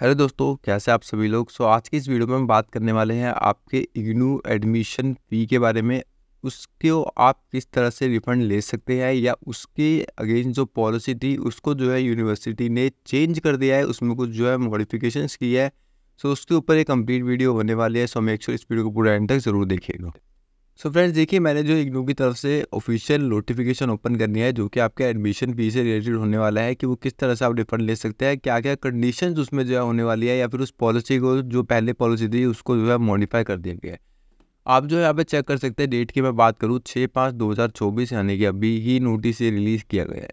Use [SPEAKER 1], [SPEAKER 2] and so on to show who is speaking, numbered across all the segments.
[SPEAKER 1] hello दोस्तों कैसे आप सभी लोग सो आज की इस वीडियो में हम बात करने वाले हैं आपके इग्नू एडमिशन फ़ी के बारे में उसके आप किस तरह से रिफ़ंड ले सकते हैं या उसके अगेंस्ट जो पॉलिसी थी उसको जो है यूनिवर्सिटी ने चेंज कर दिया है उसमें कुछ जो है मॉडिफिकेशंस की है सो उसके ऊपर एक कम्प्लीट वीडियो होने वाली है सो मेक श्योर इस वीडियो को पूरा एंड तक ज़रूर देखिएगा सो फ्रेंड्स देखिए मैंने जो इग्नू की तरफ से ऑफिशियल नोटिफिकेशन ओपन करनी है जो कि आपके एडमिशन फी से रिलेटेड होने वाला है कि वो किस तरह से आप रिफंड ले सकते हैं क्या क्या कंडीशन उसमें जो है होने वाली है या फिर उस पॉलिसी को जो पहले पॉलिसी थी उसको जो है मॉडिफाई कर दिया गया है आप जो है यहाँ पे चेक कर सकते हैं डेट की मैं बात करूँ छः पाँच दो हज़ार चौबीस यानी कि अभी ही नोटिस ये रिलीज़ किया गया है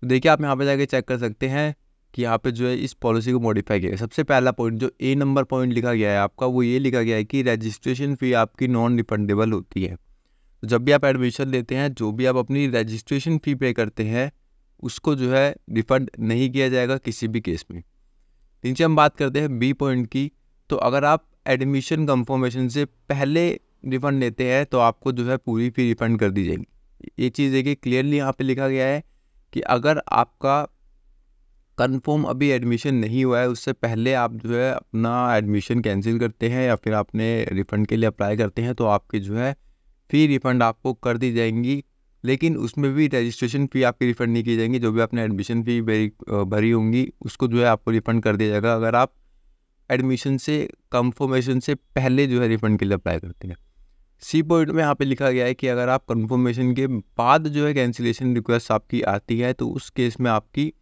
[SPEAKER 1] तो देखिए आप यहाँ पर जाके चेक कर सकते हैं कि यहाँ पे जो है इस पॉलिसी को मॉडिफाई किया सबसे पहला पॉइंट जो ए नंबर पॉइंट लिखा गया है आपका वो ये लिखा गया है कि रजिस्ट्रेशन फ़ी आपकी नॉन रिफंडेबल होती है तो जब भी आप एडमिशन लेते हैं जो भी आप अपनी रजिस्ट्रेशन फ़ी पे करते हैं उसको जो है रिफ़ंड नहीं किया जाएगा किसी भी केस में नीचे हम बात करते हैं बी पॉइंट की तो अगर आप एडमिशन कंफर्मेशन से पहले रिफ़ंड लेते हैं तो आपको जो है पूरी फ़ी रिफ़ंड कर दी जाएगी ये चीज़ देखिए क्लियरली यहाँ पे लिखा गया है कि अगर आपका कंफर्म अभी एडमिशन नहीं हुआ है उससे पहले आप जो है अपना एडमिशन कैंसिल करते हैं या फिर आपने रिफ़ंड के लिए अप्लाई करते हैं तो आपकी जो है फ़ी रिफ़ंड आपको कर दी जाएंगी लेकिन उसमें भी रजिस्ट्रेशन फ़ी आपकी रिफ़ंड नहीं की जाएंगी जो भी आपने एडमिशन फ़ी भरी भरी होंगी उसको जो है आपको रिफ़ंड कर दिया जाएगा अगर आप एडमिशन से कंफर्मेशन से पहले जो है रिफ़ंड के लिए अप्लाई करते हैं सी पॉइंट में यहाँ पे लिखा गया है कि अगर आप कंफर्मेशन के बाद जो है कैंसिलेशन रिक्वेस्ट आपकी आती है तो उस केस में आपकी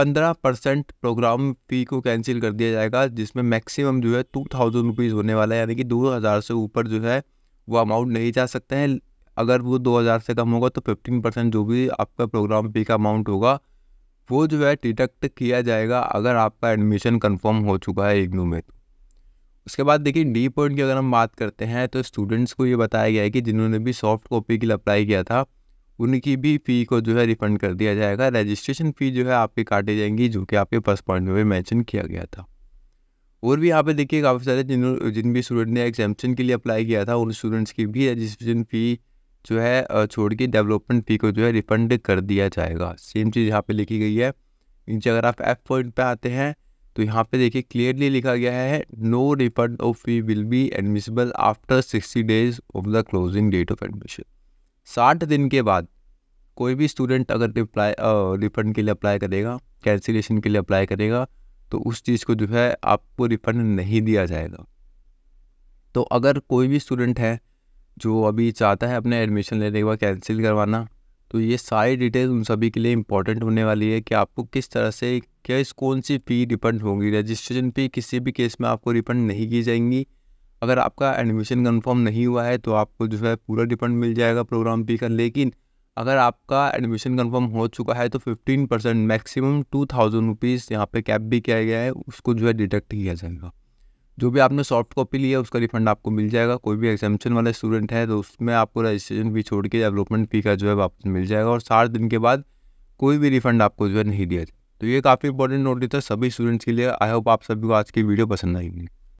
[SPEAKER 1] पंद्रह परसेंट प्रोग्राम फ़ी को कैंसिल कर दिया जाएगा जिसमें मैक्सिमम जो है टू थाउजेंड रुपीज़ होने वाला है यानी कि दो हज़ार से ऊपर जो है वो अमाउंट नहीं जा सकते हैं अगर वो दो हज़ार से कम होगा तो फिफ्टीन परसेंट जो भी आपका प्रोग्राम फ़ी का अमाउंट होगा वो जो है डिडक्ट किया जाएगा अगर आपका एडमिशन कन्फर्म हो चुका है इग्नू में तो उसके बाद देखिए डी पॉइंट की अगर हम बात करते हैं तो स्टूडेंट्स को ये बताया गया है कि जिन्होंने भी सॉफ्ट कॉपी के लिए अप्लाई किया था उनकी भी फ़ी को जो है रिफ़ंड कर दिया जाएगा रजिस्ट्रेशन फ़ी जो है आपकी काटी जाएंगी जो कि आपके फर्स्ट पॉइंट में मैंशन किया गया था और भी यहाँ पे देखिए काफ़ी सारे जिन जिन भी स्टूडेंट ने एग्जामेशन के लिए अप्लाई किया था उन स्टूडेंट्स की भी रजिस्ट्रेशन फ़ी जो है छोड़ के डेवलपमेंट फ़ी को जो है रिफ़ंड कर दिया जाएगा सेम चीज़ यहाँ पे लिखी गई है नीचे अगर आप एफ पॉइंट पे आते हैं तो यहाँ पे देखिए क्लियरली लिखा गया है no refund of fee will be admissible after sixty days of the closing date of admission साठ दिन के बाद कोई भी स्टूडेंट अगर रिप्लाई रिफंड के लिए अप्लाई करेगा कैंसिलेशन के लिए अप्लाई करेगा तो उस चीज़ को जो है आपको रिफंड नहीं दिया जाएगा तो अगर कोई भी स्टूडेंट है जो अभी चाहता है अपने एडमिशन लेने के बाद कैंसिल करवाना तो ये सारी डिटेल्स उन सभी के लिए इंपॉर्टेंट होने वाली है कि आपको किस तरह से किस कौन सी फ़ी रिफंड होगी रजिस्ट्रेशन फ़ी किसी भी केस में आपको रिफंड नहीं की जाएंगी अगर आपका एडमिशन कंफर्म नहीं हुआ है तो आपको जो है पूरा रिफंड मिल जाएगा प्रोग्राम पी का लेकिन अगर आपका एडमिशन कंफर्म हो चुका है तो 15 percent maximum two thousand rupees यहाँ पर कैप भी किया गया है उसको जो है डिटेक्ट किया जाएगा जो भी आपने सॉफ्ट कॉपी लिया उसका रिफंड आपको मिल जाएगा कोई भी एग्जामेशन वाला स्टूडेंट है तो उसमें आपको रजिस्ट्रेशन भी छोड़ के डेवलपमेंट फ़ी का जो है वापस मिल जाएगा और सात दिन के बाद कोई भी रिफंड आपको जो है नहीं दिया जाए तो ये काफ़ी इंपॉर्टेंट नोटिस है सभी स्टूडेंट्स के लिए आई होप आप सभी को आज की वीडियो पसंद आएगी